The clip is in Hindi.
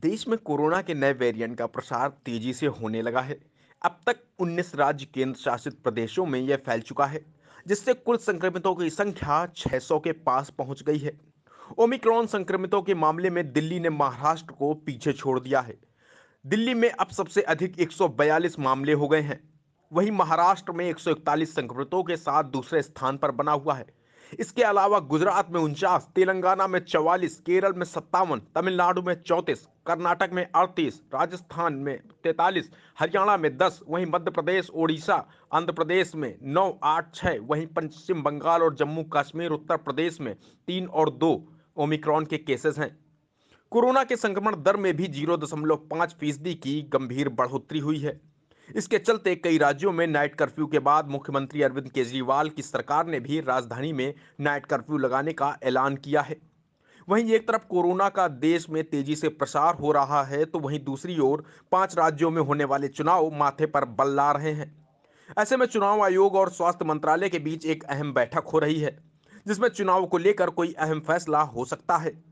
देश में कोरोना के नए वेरिएंट का प्रसार तेजी से होने लगा है अब तक 19 राज्य केंद्र शासित प्रदेशों में यह फैल चुका है जिससे कुल संक्रमितों की संख्या 600 के पास पहुंच गई है ओमिक्रॉन संक्रमितों के मामले में दिल्ली ने महाराष्ट्र को पीछे छोड़ दिया है दिल्ली में अब सबसे अधिक 142 मामले हो गए हैं वहीं महाराष्ट्र में 141 संक्रमितों के साथ दूसरे स्थान पर बना हुआ है इसके अलावा गुजरात में उनचास तेलंगाना में चौवालीस केरल में सत्तावन तमिलनाडु में चौंतीस कर्नाटक में अड़तीस राजस्थान में तैतालीस हरियाणा में दस वहीं मध्य प्रदेश ओडिशा आंध्र प्रदेश में नौ आठ छः वहीं पश्चिम बंगाल और जम्मू कश्मीर उत्तर प्रदेश में तीन और दो ओमिक्रॉन के केसेस हैं कोरोना के संक्रमण दर में भी जीरो दशमलव पाँच फीसदी की गंभीर बढ़ोतरी हुई है इसके चलते कई राज्यों में नाइट कर्फ्यू के बाद मुख्यमंत्री अरविंद केजरीवाल की सरकार ने भी राजधानी में नाइट कर्फ्यू लगाने का ऐलान किया है वहीं एक तरफ कोरोना का देश में तेजी से प्रसार हो रहा है तो वहीं दूसरी ओर पांच राज्यों में होने वाले चुनाव माथे पर बल ला रहे हैं ऐसे में चुनाव आयोग और स्वास्थ्य मंत्रालय के बीच एक अहम बैठक हो रही है जिसमें चुनाव को लेकर कोई अहम फैसला हो सकता है